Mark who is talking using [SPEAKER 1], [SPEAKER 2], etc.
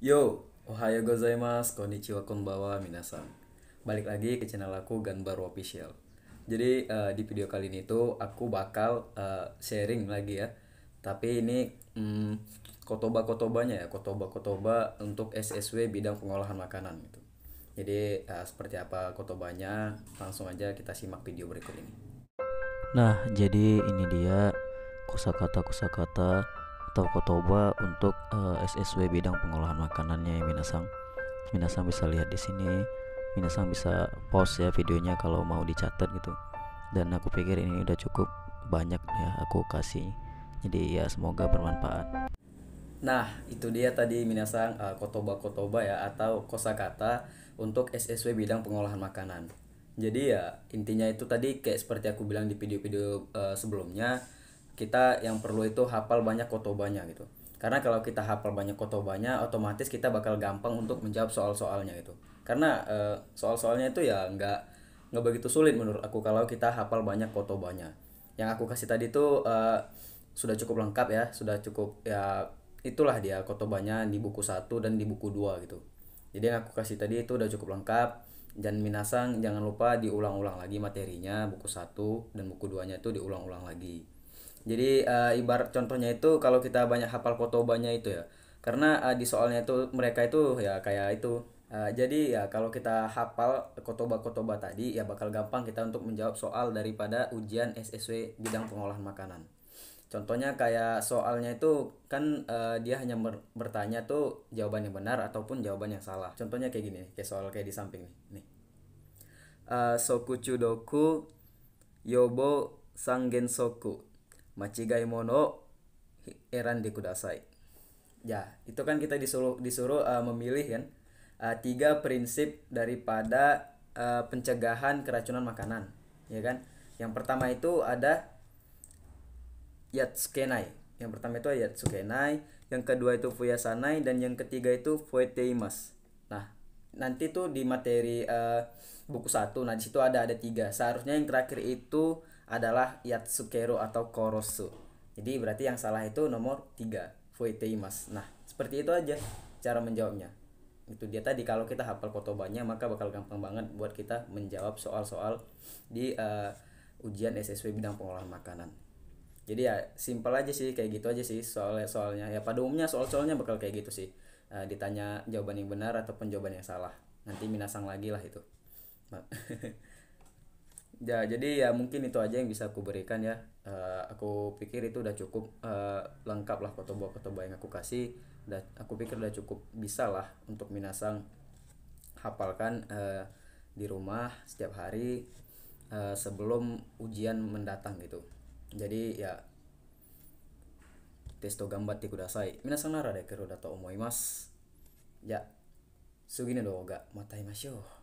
[SPEAKER 1] Yo, ohayo gozaimasu, konnichiwa konbawa, minasan Balik lagi ke channel aku Ganbaru Official Jadi uh, di video kali ini tuh aku bakal uh, sharing lagi ya Tapi ini mm, kotoba-kotobanya ya, kotoba-kotoba untuk SSW bidang pengolahan makanan gitu Jadi uh, seperti apa kotobanya, langsung aja kita simak video berikut ini
[SPEAKER 2] Nah, jadi ini dia kosakata-kosakata kata kotoba untuk uh, eh, SSW bidang pengolahan makanannya ya Minasang. Minasang bisa lihat di sini. Minasang bisa pause ya videonya kalau mau dicatat gitu. Dan aku pikir ini udah cukup banyak ya aku kasih. Jadi ya semoga bermanfaat.
[SPEAKER 1] Nah, itu dia tadi Minasang uh, kotoba-kotoba ya atau kosakata untuk SSW bidang pengolahan makanan. Jadi ya intinya itu tadi kayak seperti aku bilang di video-video uh, sebelumnya kita yang perlu itu hafal banyak kotobanya gitu karena kalau kita hafal banyak kotobanya otomatis kita bakal gampang untuk menjawab soal-soalnya gitu karena e, soal-soalnya itu ya nggak nggak begitu sulit menurut aku kalau kita hafal banyak kotobanya yang aku kasih tadi itu e, eh, sudah cukup lengkap ya sudah cukup ya itulah dia kotobanya di buku satu dan di buku dua gitu jadi yang aku kasih tadi itu udah cukup lengkap dan minasang jangan lupa diulang-ulang lagi materinya buku satu dan buku nya itu diulang-ulang lagi jadi uh, ibarat contohnya itu kalau kita banyak hafal kotobanya itu ya. Karena uh, di soalnya itu mereka itu ya kayak itu. Uh, jadi ya kalau kita hafal kotoba-kotoba tadi ya bakal gampang kita untuk menjawab soal daripada ujian SSW bidang pengolahan makanan. Contohnya kayak soalnya itu kan uh, dia hanya bertanya tuh jawaban yang benar ataupun jawaban yang salah. Contohnya kayak gini, kayak soal kayak di samping nih. Nih. Uh, soku chudoku yobo sanggen soku machigai mono eran di kudasai ya itu kan kita disuruh disuruh uh, memilih kan uh, tiga prinsip daripada uh, pencegahan keracunan makanan ya kan yang pertama itu ada yatsukenai yang pertama itu yatsukenai yang kedua itu fuyasanai dan yang ketiga itu fueteimas nah nanti tuh di materi uh, buku satu nah di situ ada ada tiga seharusnya yang terakhir itu adalah Yatsukeru atau Korosu. Jadi berarti yang salah itu nomor 3, Fuiteimas. Nah, seperti itu aja cara menjawabnya. Itu dia tadi kalau kita hafal kotobanya maka bakal gampang banget buat kita menjawab soal-soal di uh, ujian SSW bidang pengolahan makanan. Jadi ya simpel aja sih kayak gitu aja sih soal-soalnya. Ya pada umumnya soal-soalnya bakal kayak gitu sih. Uh, ditanya jawaban yang benar ataupun jawaban yang salah. Nanti minasang lagi lah itu. ya jadi ya mungkin itu aja yang bisa aku berikan ya uh, aku pikir itu udah cukup uh, lengkap lah kotoba-kotoba yang aku kasih dan aku pikir udah cukup bisa lah untuk minasang hafalkan uh, di rumah setiap hari uh, sebelum ujian mendatang gitu jadi ya testo gambar tiku dasai minasang nara dekeru dato omoimasu ya sugine doga matai masyo